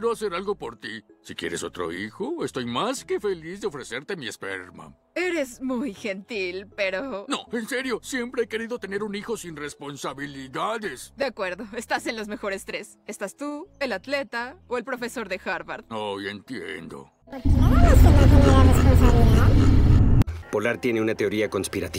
quiero hacer algo por ti. Si quieres otro hijo, estoy más que feliz de ofrecerte mi esperma. Eres muy gentil, pero... No, en serio, siempre he querido tener un hijo sin responsabilidades. De acuerdo, estás en los mejores tres. Estás tú, el atleta o el profesor de Harvard. Oh, entiendo. Ah, Polar tiene una teoría conspirativa.